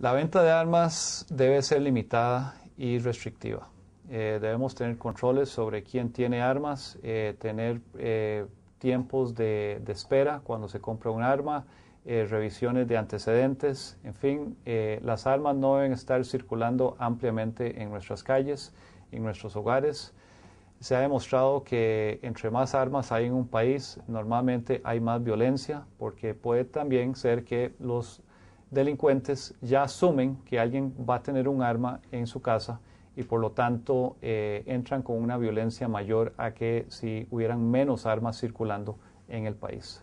La venta de armas debe ser limitada y restrictiva. Eh, debemos tener controles sobre quién tiene armas, eh, tener eh, tiempos de, de, espera cuando se compra un arma, revisiones de antecedentes, en fin, las armas no deben estar circulando ampliamente en nuestras calles, en nuestros hogares. Se ha demostrado que entre más armas hay en un país, normalmente hay más violencia, porque puede también ser que los delincuentes ya asumen que alguien va a tener un arma en su casa y por lo tanto eh, entran con una violencia mayor a que si hubieran menos armas circulando en el país.